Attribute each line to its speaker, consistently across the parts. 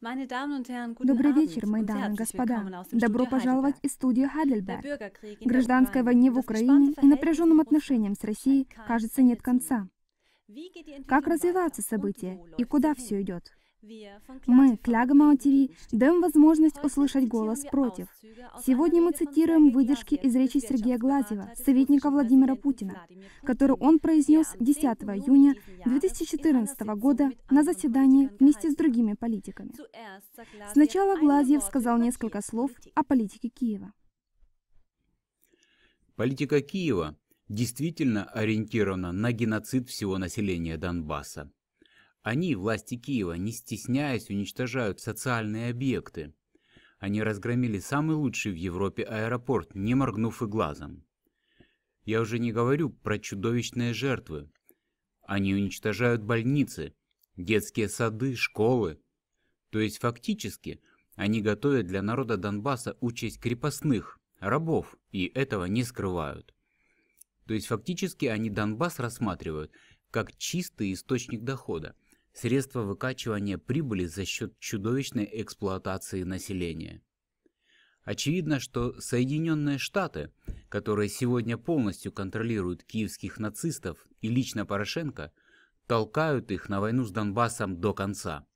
Speaker 1: Добрый вечер, мои дамы и господа. Добро пожаловать из студии Хайдельберг. Гражданской войне в Украине и напряженным отношениям с Россией, кажется, нет конца. Как развиваются события и куда все идет? Мы, Клягмау ТВ, даем возможность услышать голос против. Сегодня мы цитируем выдержки из речи Сергея Глазева, советника Владимира Путина, которую он произнес 10 июня 2014 года на заседании вместе с другими политиками. Сначала Глазьев сказал несколько слов о политике Киева.
Speaker 2: Политика Киева действительно ориентирована на геноцид всего населения Донбасса – они, власти Киева, не стесняясь, уничтожают социальные объекты. Они разгромили самый лучший в Европе аэропорт, не моргнув и глазом. Я уже не говорю про чудовищные жертвы. Они уничтожают больницы, детские сады, школы. То есть фактически они готовят для народа Донбасса участь крепостных, рабов, и этого не скрывают. То есть фактически они Донбасс рассматривают как чистый источник дохода – средства выкачивания прибыли за счет чудовищной эксплуатации населения. Очевидно, что Соединенные Штаты, которые сегодня полностью контролируют киевских нацистов и лично Порошенко, толкают их на войну с Донбассом до конца.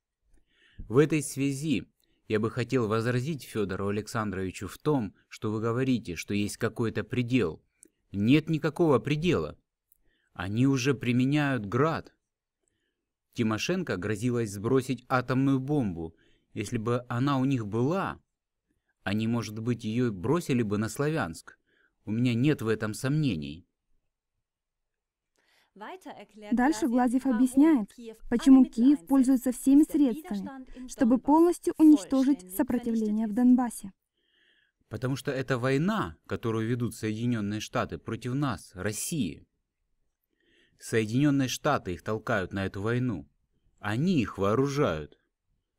Speaker 2: В этой связи я бы хотел возразить Федору Александровичу в том, что вы говорите, что есть какой-то предел. Нет никакого предела. Они уже применяют град, Тимошенко грозилась сбросить атомную бомбу. Если бы она у них была, они, может быть, ее бросили бы на Славянск. У меня нет в этом сомнений.
Speaker 1: Дальше Глазьев объясняет, почему Киев пользуется всеми средствами, чтобы полностью уничтожить сопротивление в Донбассе.
Speaker 2: Потому что это война, которую ведут Соединенные Штаты против нас, России. Соединенные Штаты их толкают на эту войну. Они их вооружают,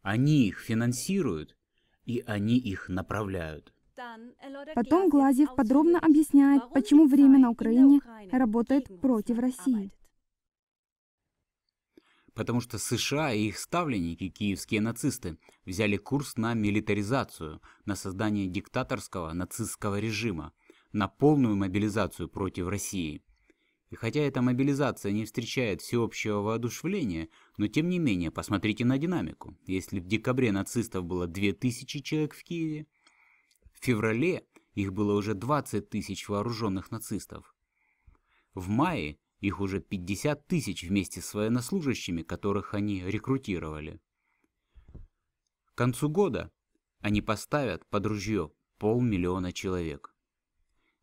Speaker 2: они их финансируют, и они их направляют.
Speaker 1: Потом Глазьев подробно объясняет, почему время на Украине работает против России.
Speaker 2: Потому что США и их ставленники, киевские нацисты, взяли курс на милитаризацию, на создание диктаторского нацистского режима, на полную мобилизацию против России – и хотя эта мобилизация не встречает всеобщего воодушевления, но тем не менее, посмотрите на динамику. Если в декабре нацистов было 2000 человек в Киеве, в феврале их было уже 20 тысяч вооруженных нацистов. В мае их уже 50 тысяч вместе с военнослужащими, которых они рекрутировали. К концу года они поставят под ружье полмиллиона человек.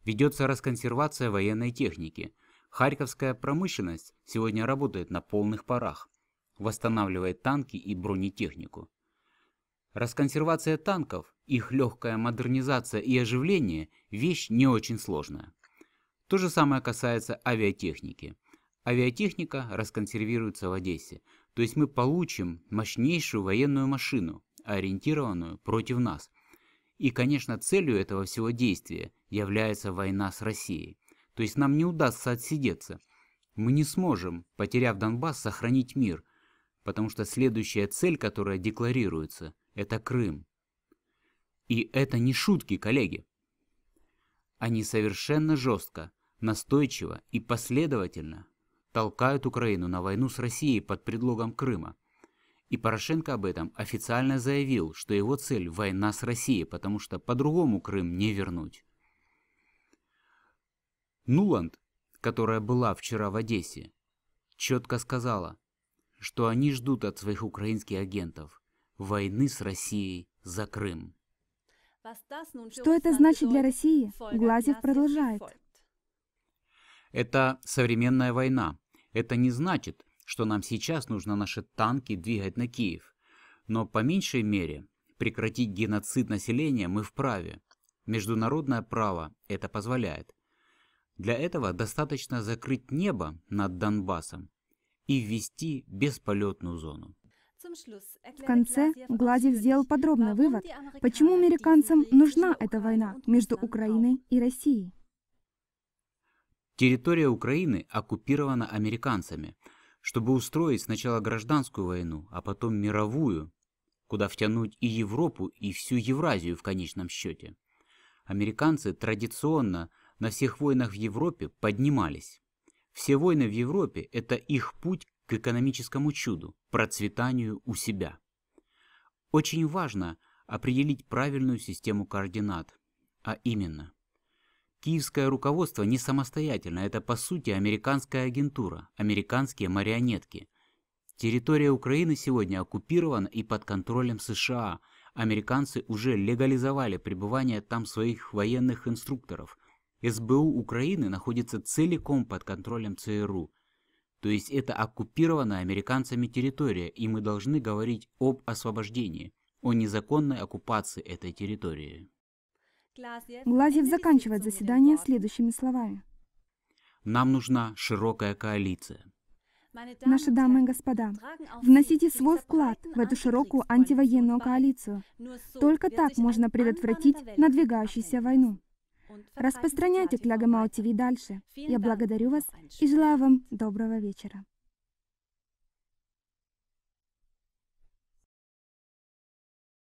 Speaker 2: Ведется расконсервация военной техники – Харьковская промышленность сегодня работает на полных парах, восстанавливает танки и бронетехнику. Расконсервация танков, их легкая модернизация и оживление – вещь не очень сложная. То же самое касается авиатехники. Авиатехника расконсервируется в Одессе, то есть мы получим мощнейшую военную машину, ориентированную против нас. И, конечно, целью этого всего действия является война с Россией. То есть нам не удастся отсидеться. Мы не сможем, потеряв Донбасс, сохранить мир, потому что следующая цель, которая декларируется, это Крым. И это не шутки, коллеги. Они совершенно жестко, настойчиво и последовательно толкают Украину на войну с Россией под предлогом Крыма. И Порошенко об этом официально заявил, что его цель – война с Россией, потому что по-другому Крым не вернуть. Нуланд, которая была вчера в Одессе, четко сказала, что они ждут от своих украинских агентов войны с Россией за Крым.
Speaker 1: Что это значит для России? Глазев продолжает.
Speaker 2: Это современная война. Это не значит, что нам сейчас нужно наши танки двигать на Киев. Но по меньшей мере прекратить геноцид населения мы вправе. Международное право это позволяет. Для этого достаточно закрыть небо над Донбассом и ввести бесполетную зону.
Speaker 1: В конце Гладев сделал подробный вывод, почему американцам нужна эта война между Украиной и Россией.
Speaker 2: Территория Украины оккупирована американцами, чтобы устроить сначала гражданскую войну, а потом мировую, куда втянуть и Европу, и всю Евразию в конечном счете. Американцы традиционно – на всех войнах в Европе поднимались. Все войны в Европе – это их путь к экономическому чуду, процветанию у себя. Очень важно определить правильную систему координат, а именно – Киевское руководство не самостоятельно, это по сути американская агентура, американские марионетки. Территория Украины сегодня оккупирована и под контролем США. Американцы уже легализовали пребывание там своих военных инструкторов, СБУ Украины находится целиком под контролем ЦРУ. То есть это оккупированная американцами территория, и мы должны говорить об освобождении, о незаконной оккупации этой территории.
Speaker 1: Глазьев заканчивает заседание следующими словами.
Speaker 2: Нам нужна широкая коалиция. Наши дамы и господа, вносите
Speaker 1: свой вклад в эту широкую антивоенную коалицию. Только так можно предотвратить надвигающуюся войну. Распространяйте Клагомау ТВ дальше. Я благодарю вас и желаю вам доброго вечера.